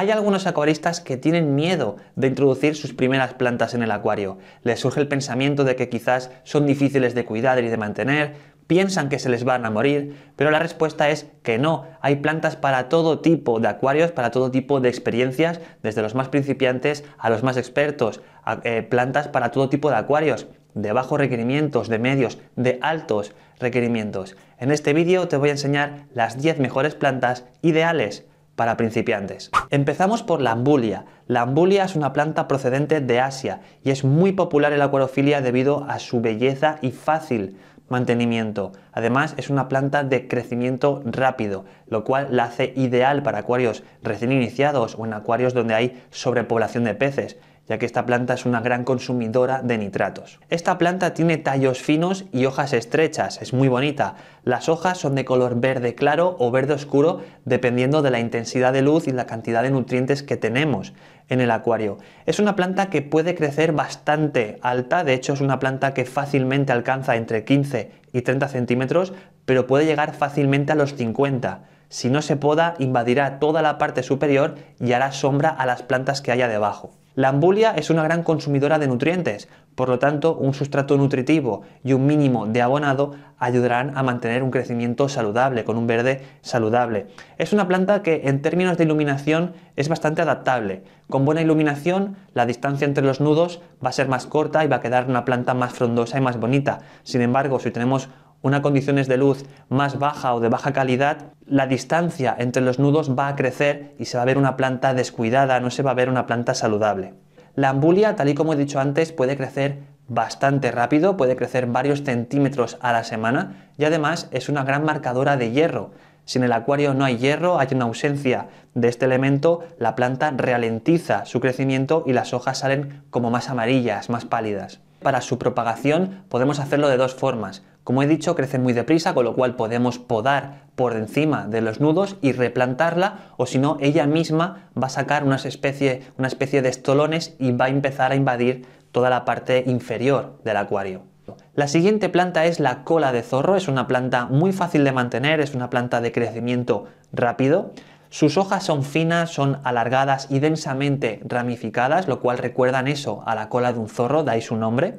Hay algunos acuaristas que tienen miedo de introducir sus primeras plantas en el acuario. Les surge el pensamiento de que quizás son difíciles de cuidar y de mantener, piensan que se les van a morir, pero la respuesta es que no. Hay plantas para todo tipo de acuarios, para todo tipo de experiencias, desde los más principiantes a los más expertos, eh, plantas para todo tipo de acuarios, de bajos requerimientos, de medios, de altos requerimientos. En este vídeo te voy a enseñar las 10 mejores plantas ideales para principiantes. Empezamos por la ambulia. La ambulia es una planta procedente de Asia y es muy popular en la acuariofilia debido a su belleza y fácil mantenimiento. Además es una planta de crecimiento rápido, lo cual la hace ideal para acuarios recién iniciados o en acuarios donde hay sobrepoblación de peces ya que esta planta es una gran consumidora de nitratos. Esta planta tiene tallos finos y hojas estrechas, es muy bonita. Las hojas son de color verde claro o verde oscuro dependiendo de la intensidad de luz y la cantidad de nutrientes que tenemos en el acuario. Es una planta que puede crecer bastante alta, de hecho es una planta que fácilmente alcanza entre 15 y 30 centímetros, pero puede llegar fácilmente a los 50. Si no se poda, invadirá toda la parte superior y hará sombra a las plantas que haya debajo. La ambulia es una gran consumidora de nutrientes, por lo tanto un sustrato nutritivo y un mínimo de abonado ayudarán a mantener un crecimiento saludable, con un verde saludable. Es una planta que en términos de iluminación es bastante adaptable. Con buena iluminación la distancia entre los nudos va a ser más corta y va a quedar una planta más frondosa y más bonita. Sin embargo, si tenemos una condiciones de luz más baja o de baja calidad, la distancia entre los nudos va a crecer y se va a ver una planta descuidada, no se va a ver una planta saludable. La ambulia, tal y como he dicho antes, puede crecer bastante rápido, puede crecer varios centímetros a la semana y además es una gran marcadora de hierro. Si en el acuario no hay hierro, hay una ausencia de este elemento, la planta ralentiza su crecimiento y las hojas salen como más amarillas, más pálidas. Para su propagación podemos hacerlo de dos formas. Como he dicho, crecen muy deprisa, con lo cual podemos podar por encima de los nudos y replantarla, o si no, ella misma va a sacar unas una especie de estolones y va a empezar a invadir toda la parte inferior del acuario. La siguiente planta es la cola de zorro, es una planta muy fácil de mantener, es una planta de crecimiento rápido. Sus hojas son finas, son alargadas y densamente ramificadas, lo cual recuerdan eso a la cola de un zorro, ahí su nombre.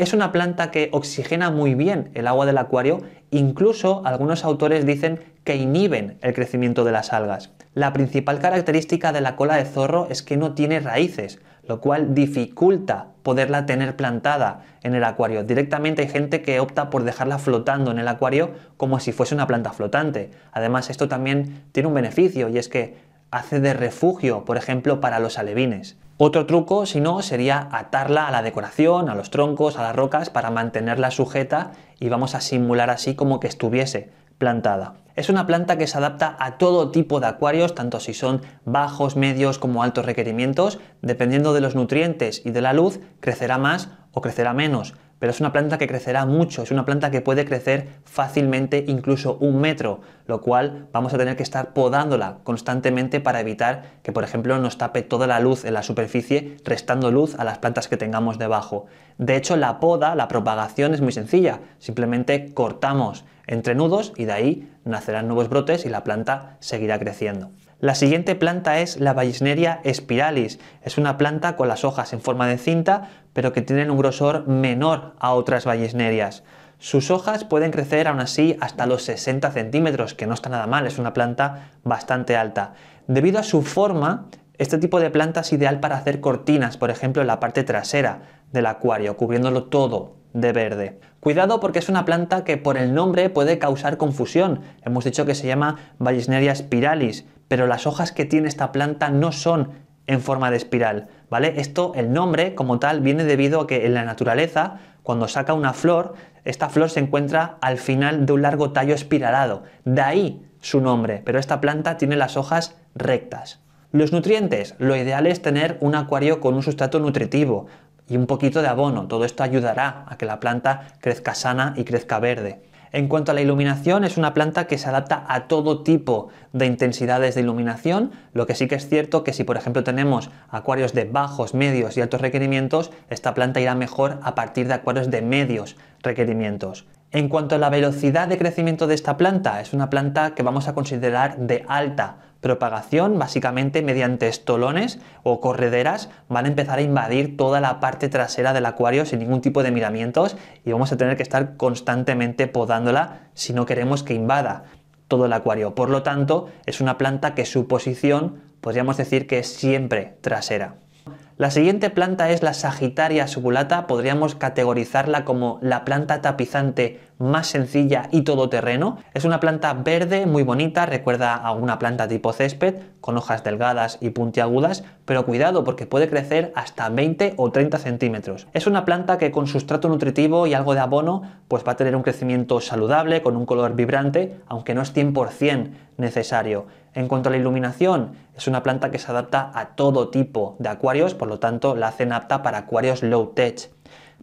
Es una planta que oxigena muy bien el agua del acuario, incluso algunos autores dicen que inhiben el crecimiento de las algas. La principal característica de la cola de zorro es que no tiene raíces, lo cual dificulta poderla tener plantada en el acuario. Directamente hay gente que opta por dejarla flotando en el acuario como si fuese una planta flotante. Además, esto también tiene un beneficio y es que hace de refugio, por ejemplo, para los alevines. Otro truco, si no, sería atarla a la decoración, a los troncos, a las rocas, para mantenerla sujeta y vamos a simular así como que estuviese plantada. Es una planta que se adapta a todo tipo de acuarios, tanto si son bajos, medios como altos requerimientos. Dependiendo de los nutrientes y de la luz, crecerá más o crecerá menos pero es una planta que crecerá mucho, es una planta que puede crecer fácilmente incluso un metro, lo cual vamos a tener que estar podándola constantemente para evitar que, por ejemplo, nos tape toda la luz en la superficie, restando luz a las plantas que tengamos debajo. De hecho, la poda, la propagación es muy sencilla, simplemente cortamos entre nudos y de ahí nacerán nuevos brotes y la planta seguirá creciendo. La siguiente planta es la Vallisneria spiralis. Es una planta con las hojas en forma de cinta, pero que tienen un grosor menor a otras Vallisnerias. Sus hojas pueden crecer aún así hasta los 60 centímetros, que no está nada mal, es una planta bastante alta. Debido a su forma, este tipo de planta es ideal para hacer cortinas, por ejemplo, en la parte trasera del acuario, cubriéndolo todo de verde. Cuidado porque es una planta que por el nombre puede causar confusión. Hemos dicho que se llama Vallisneria spiralis, pero las hojas que tiene esta planta no son en forma de espiral, ¿vale? Esto, el nombre como tal, viene debido a que en la naturaleza, cuando saca una flor, esta flor se encuentra al final de un largo tallo espiralado. De ahí su nombre, pero esta planta tiene las hojas rectas. Los nutrientes. Lo ideal es tener un acuario con un sustrato nutritivo y un poquito de abono. Todo esto ayudará a que la planta crezca sana y crezca verde. En cuanto a la iluminación, es una planta que se adapta a todo tipo de intensidades de iluminación, lo que sí que es cierto que si por ejemplo tenemos acuarios de bajos, medios y altos requerimientos, esta planta irá mejor a partir de acuarios de medios requerimientos. En cuanto a la velocidad de crecimiento de esta planta, es una planta que vamos a considerar de alta propagación, básicamente mediante estolones o correderas, van a empezar a invadir toda la parte trasera del acuario sin ningún tipo de miramientos y vamos a tener que estar constantemente podándola si no queremos que invada todo el acuario. Por lo tanto, es una planta que su posición podríamos decir que es siempre trasera. La siguiente planta es la Sagitaria subulata, podríamos categorizarla como la planta tapizante más sencilla y todoterreno. Es una planta verde muy bonita, recuerda a una planta tipo césped, con hojas delgadas y puntiagudas, pero cuidado porque puede crecer hasta 20 o 30 centímetros. Es una planta que con sustrato nutritivo y algo de abono, pues va a tener un crecimiento saludable, con un color vibrante, aunque no es 100% necesario. En cuanto a la iluminación, es una planta que se adapta a todo tipo de acuarios, por lo tanto la hacen apta para acuarios low tech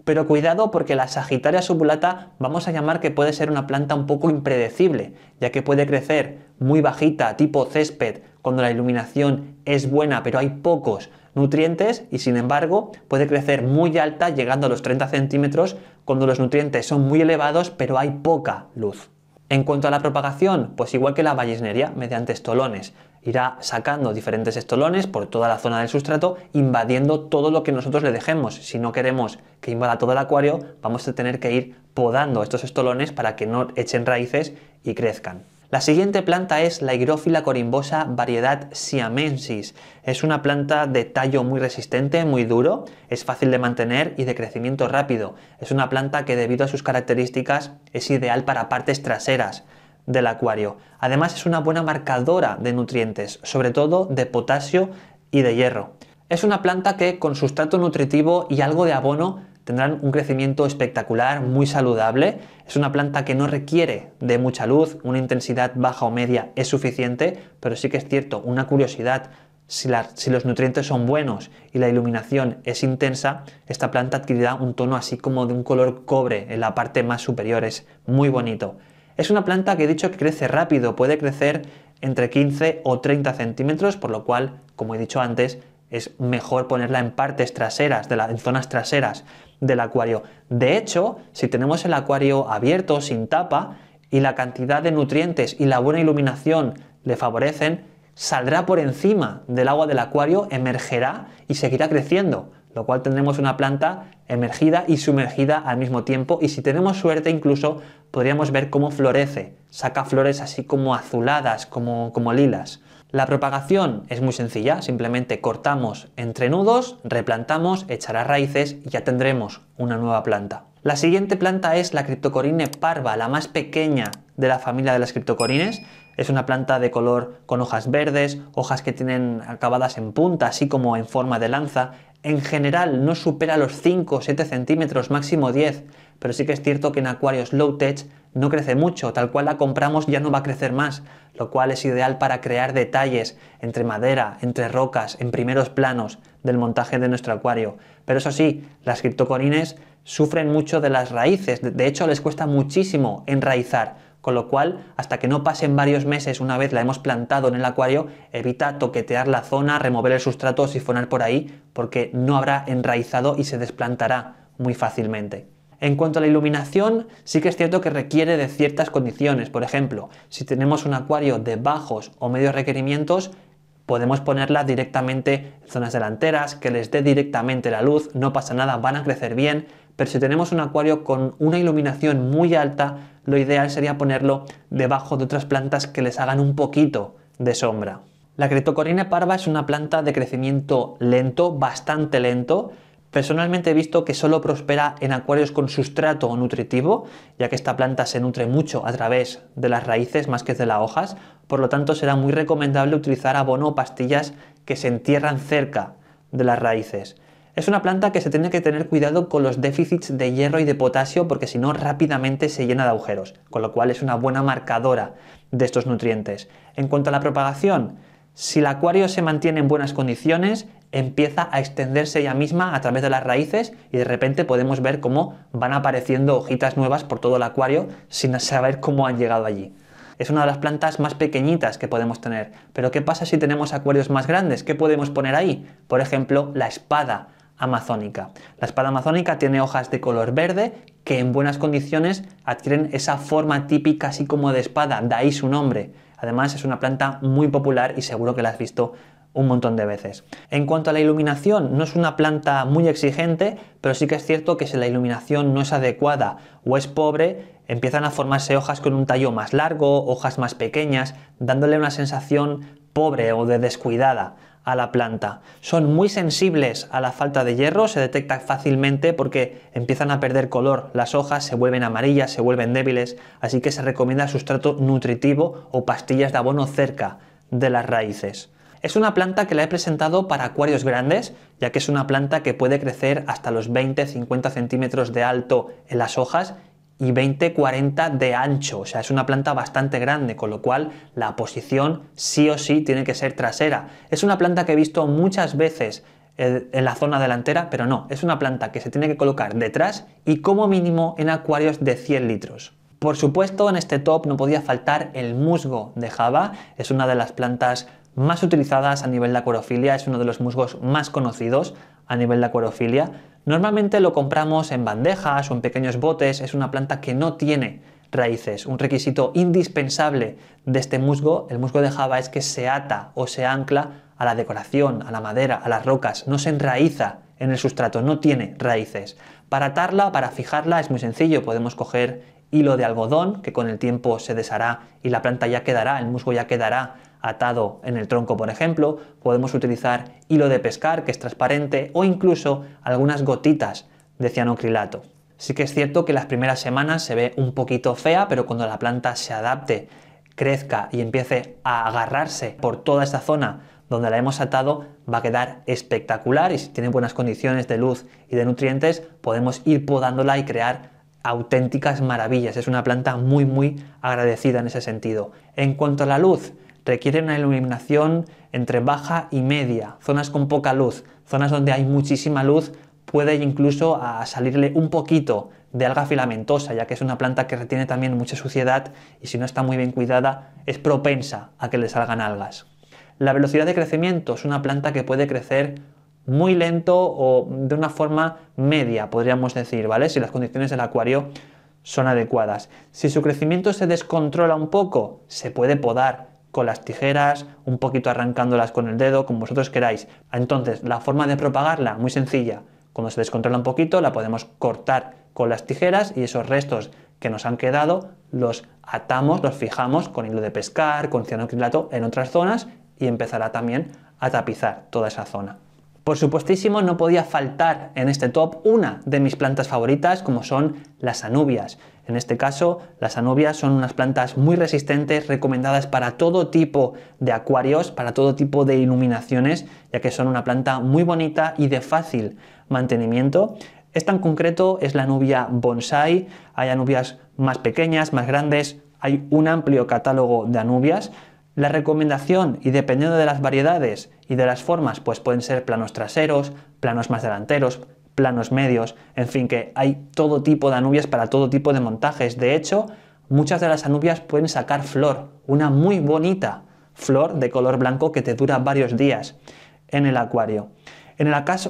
pero cuidado porque la Sagitaria subulata vamos a llamar que puede ser una planta un poco impredecible, ya que puede crecer muy bajita, tipo césped, cuando la iluminación es buena, pero hay pocos nutrientes y sin embargo puede crecer muy alta, llegando a los 30 centímetros, cuando los nutrientes son muy elevados, pero hay poca luz. En cuanto a la propagación, pues igual que la vallisnería, mediante estolones irá sacando diferentes estolones por toda la zona del sustrato, invadiendo todo lo que nosotros le dejemos. Si no queremos que invada todo el acuario, vamos a tener que ir podando estos estolones para que no echen raíces y crezcan. La siguiente planta es la higrófila corimbosa variedad siamensis. Es una planta de tallo muy resistente, muy duro, es fácil de mantener y de crecimiento rápido. Es una planta que debido a sus características es ideal para partes traseras del acuario. Además es una buena marcadora de nutrientes, sobre todo de potasio y de hierro. Es una planta que con sustrato nutritivo y algo de abono tendrán un crecimiento espectacular, muy saludable. Es una planta que no requiere de mucha luz, una intensidad baja o media es suficiente, pero sí que es cierto, una curiosidad, si, si, los nutrientes son buenos y la iluminación es intensa, esta planta adquirirá un tono así como de un color cobre en la parte más superior, es muy bonito. Es una planta que he dicho que crece rápido, puede crecer entre 15 o 30 centímetros, por lo cual, como he dicho antes, es mejor ponerla en partes traseras, de las en zonas traseras del acuario. De hecho, si tenemos el acuario abierto, sin tapa, y la cantidad de nutrientes y la buena iluminación le favorecen, saldrá por encima del agua del acuario, emergerá y seguirá creciendo lo cual tendremos una planta emergida y sumergida al mismo tiempo y si tenemos suerte incluso podríamos ver cómo florece, saca flores así como azuladas, como, lilas. La propagación es muy sencilla, simplemente cortamos entre nudos, replantamos, echará raíces y ya tendremos una nueva planta. La siguiente planta es la Cryptocorine parva, la más pequeña de la familia de las criptocorines, es una planta de color con hojas verdes, hojas que tienen acabadas en punta, así como en forma de lanza. En general no supera los 5 o 7 centímetros, máximo 10, pero sí que es cierto que en acuarios low tech no crece mucho, tal cual la compramos ya no va a crecer más, lo cual es ideal para crear detalles entre madera, entre rocas, en primeros planos del montaje de nuestro acuario. Pero eso sí, las criptocorines sufren mucho de las raíces, de hecho les cuesta muchísimo enraizar con lo cual hasta que no pasen varios meses una vez la hemos plantado en el acuario, evita toquetear la zona, remover el sustrato, sifonar por ahí, porque no habrá enraizado y se desplantará muy fácilmente. En cuanto a la iluminación, sí que es cierto que requiere de ciertas condiciones. Por ejemplo, si tenemos un acuario de bajos o medios requerimientos, podemos ponerla directamente en zonas delanteras, que les dé directamente la luz, no pasa nada, van a crecer bien. Pero si tenemos un acuario con una iluminación muy alta, lo ideal sería ponerlo debajo de otras plantas que les hagan un poquito de sombra. La Cretocorina parva es una planta de crecimiento lento, bastante lento. Personalmente he visto que solo prospera en acuarios con sustrato nutritivo, ya que esta planta se nutre mucho a través de las raíces más que de las hojas, por lo tanto será muy recomendable utilizar abono o pastillas que se entierran cerca de las raíces. Es una planta que se tiene que tener cuidado con los déficits de hierro y de potasio porque si no rápidamente se llena de agujeros, con lo cual es una buena marcadora de estos nutrientes. En cuanto a la propagación, si el acuario se mantiene en buenas condiciones, empieza a extenderse ella misma a través de las raíces y de repente podemos ver cómo van apareciendo hojitas nuevas por todo el acuario sin saber cómo han llegado allí. Es una de las plantas más pequeñitas que podemos tener. Pero ¿qué pasa si tenemos acuarios más grandes? ¿Qué podemos poner ahí? Por ejemplo, la espada, amazónica. La espada amazónica tiene hojas de color verde que en buenas condiciones adquieren esa forma típica así como de espada, de ahí su nombre. Además es una planta muy popular y seguro que la has visto un montón de veces. En cuanto a la iluminación, no es una planta muy exigente, pero sí que es cierto que si la iluminación no es adecuada o es pobre, empiezan a formarse hojas con un tallo más largo, hojas más pequeñas, dándole una sensación pobre o de descuidada a la planta. Son muy sensibles a la falta de hierro, se detecta fácilmente porque empiezan a perder color, las hojas se vuelven amarillas, se vuelven débiles, así que se recomienda sustrato nutritivo o pastillas de abono cerca de las raíces. Es una planta que la he presentado para acuarios grandes, ya que es una planta que puede crecer hasta los 20-50 centímetros de alto en las hojas y 20-40 de ancho, o sea, es una planta bastante grande, con lo cual la posición sí o sí tiene que ser trasera. Es una planta que he visto muchas veces eh, en la zona delantera, pero no, es una planta que se tiene que colocar detrás y como mínimo en acuarios de 100 litros. Por supuesto, en este top no podía faltar el musgo de Java, es una de las plantas más utilizadas a nivel de acuerofilia, es uno de los musgos más conocidos a nivel de acuerofilia. Normalmente lo compramos en bandejas o en pequeños botes, es una planta que no tiene raíces. Un requisito indispensable de este musgo, el musgo de Java, es que se ata o se ancla a la decoración, a la madera, a las rocas, no se enraiza en el sustrato, no tiene raíces. Para atarla, para fijarla es muy sencillo, podemos coger hilo de algodón que con el tiempo se deshará y la planta ya quedará, el musgo ya quedará atado en el tronco, por ejemplo, podemos utilizar hilo de pescar, que es transparente, o incluso algunas gotitas de cianocrilato. Sí que es cierto que las primeras semanas se ve un poquito fea, pero cuando la planta se adapte, crezca y empiece a agarrarse por toda esta zona donde la hemos atado, va a quedar espectacular y si tiene buenas condiciones de luz y de nutrientes, podemos ir podándola y crear auténticas maravillas. Es una planta muy, muy agradecida en ese sentido. En cuanto a la luz, requiere una iluminación entre baja y media, zonas con poca luz, zonas donde hay muchísima luz, puede incluso a ah, salirle un poquito de alga filamentosa, ya que es una planta que retiene también mucha suciedad y si no está muy bien cuidada es propensa a que le salgan algas. La velocidad de crecimiento es una planta que puede crecer muy lento o de una forma media, podríamos decir, ¿vale? Si las condiciones del acuario son adecuadas. Si su crecimiento se descontrola un poco, se puede podar, con las tijeras, un poquito arrancándolas con el dedo, como vosotros queráis. Entonces, la forma de propagarla, muy sencilla. Cuando se descontrola un poquito, la podemos cortar con las tijeras y esos restos que nos han quedado los atamos, los fijamos con hilo de pescar, con cianocrilato en otras zonas y empezará también a tapizar toda esa zona. Por supuestísimo no podía faltar en este top una de mis plantas favoritas como son las anubias. En este caso, las anubias son unas plantas muy resistentes, recomendadas para todo tipo de acuarios, para todo tipo de iluminaciones, ya que son una planta muy bonita y de fácil mantenimiento. Esta en concreto es la anubia bonsai. Hay anubias más pequeñas, más grandes, hay un amplio catálogo de anubias. La recomendación, y dependiendo de las variedades y de las formas, pues pueden ser planos traseros, planos más delanteros, planos medios, en fin, que hay todo tipo de anubias para todo tipo de montajes. De hecho, muchas de las anubias pueden sacar flor, una muy bonita flor de color blanco que te dura varios días en el acuario. En el, caso,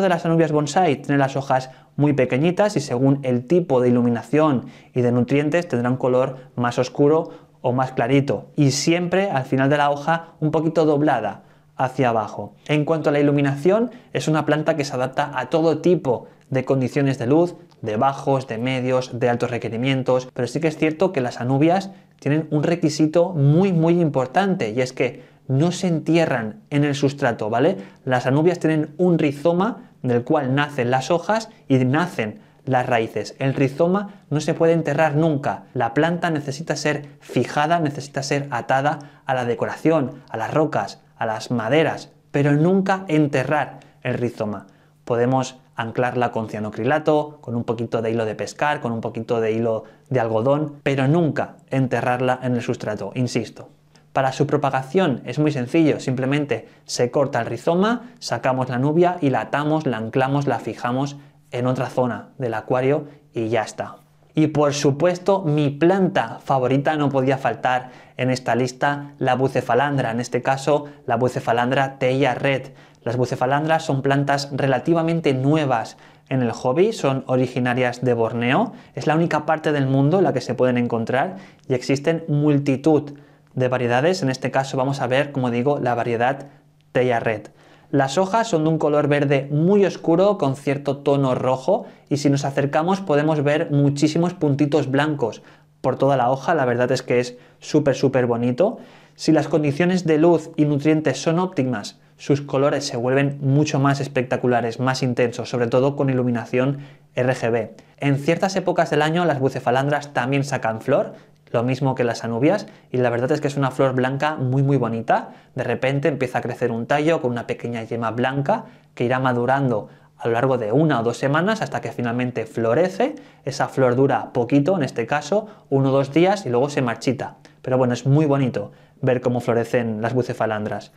de las anubias bonsai, tienen las hojas muy pequeñitas y según el tipo de iluminación y de nutrientes tendrá un color más oscuro o más clarito y siempre al final de la hoja un poquito doblada hacia abajo. En cuanto a la iluminación, es una planta que se adapta a todo tipo de condiciones de luz, de bajos, de medios, de altos requerimientos, pero sí que es cierto que las anubias tienen un requisito muy muy importante y es que no se entierran en el sustrato, ¿vale? Las anubias tienen un rizoma del cual nacen las hojas y nacen las raíces. El rizoma no se puede enterrar nunca. La planta necesita ser fijada, necesita ser atada a la decoración, a las rocas, a las maderas, pero nunca enterrar el rizoma. Podemos anclarla con cianocrilato, con un poquito de hilo de pescar, con un poquito de hilo de algodón, pero nunca enterrarla en el sustrato, insisto. Para su propagación es muy sencillo, simplemente se corta el rizoma, sacamos la nubia y la atamos, la anclamos, la fijamos en otra zona del acuario y ya está. Y por supuesto, mi planta favorita no podía faltar en esta lista, la bucefalandra, en este caso la bucefalandra Teia red. Las bucefalandras son plantas relativamente nuevas en el hobby, son originarias de Borneo, es la única parte del mundo en la que se pueden encontrar y existen multitud de variedades, en este caso vamos a ver, como digo, la variedad Teia red. Las hojas son de un color verde muy oscuro con cierto tono rojo y si nos acercamos podemos ver muchísimos puntitos blancos por toda la hoja, la verdad es que es súper súper bonito. Si las condiciones de luz y nutrientes son óptimas, sus colores se vuelven mucho más espectaculares, más intensos, sobre todo con iluminación RGB. En ciertas épocas del año las bucefalandras también sacan flor lo mismo que las anubias y la verdad es que es una flor blanca muy muy bonita. De repente empieza a crecer un tallo con una pequeña yema blanca que irá madurando a lo largo de una o dos semanas hasta que finalmente florece. Esa flor dura poquito, en este caso, uno o dos días y luego se marchita. Pero bueno, es muy bonito ver cómo florecen las bucefalandras.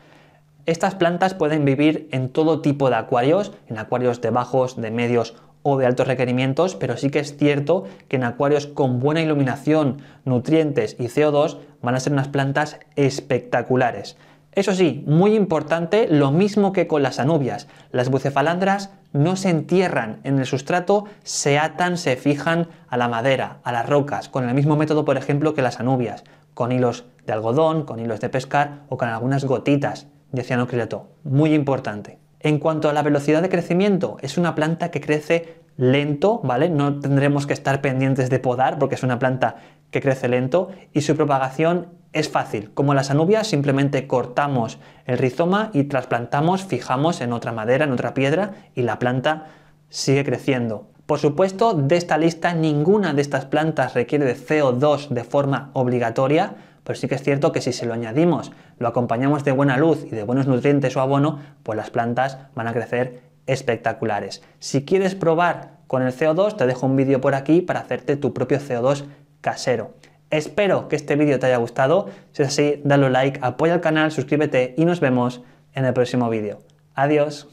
Estas plantas pueden vivir en todo tipo de acuarios, en acuarios de bajos, de medios o de altos requerimientos, pero sí que es cierto que en acuarios con buena iluminación, nutrientes y CO2 van a ser unas plantas espectaculares. Eso sí, muy importante, lo mismo que con las anubias, las bucefalandras no se entierran en el sustrato, se atan, se fijan a la madera, a las rocas, con el mismo método, por ejemplo, que las anubias, con hilos de algodón, con hilos de pescar o con algunas gotitas de cianocrilato. Muy importante. En cuanto a la velocidad de crecimiento, es una planta que crece lento, ¿vale? No tendremos que estar pendientes de podar porque es una planta que crece lento y su propagación es fácil. Como las anubias, simplemente cortamos el rizoma y trasplantamos, fijamos en otra madera, en otra piedra y la planta sigue creciendo. Por supuesto, de esta lista ninguna de estas plantas requiere de CO2 de forma obligatoria, pero sí que es cierto que si se lo añadimos, lo acompañamos de buena luz y de buenos nutrientes o abono, pues las plantas van a crecer espectaculares. Si quieres probar con el CO2, te dejo un vídeo por aquí para hacerte tu propio CO2 casero. Espero que este vídeo te haya gustado. Si es así, dale like, apoya al canal, suscríbete y nos vemos en el próximo vídeo. Adiós.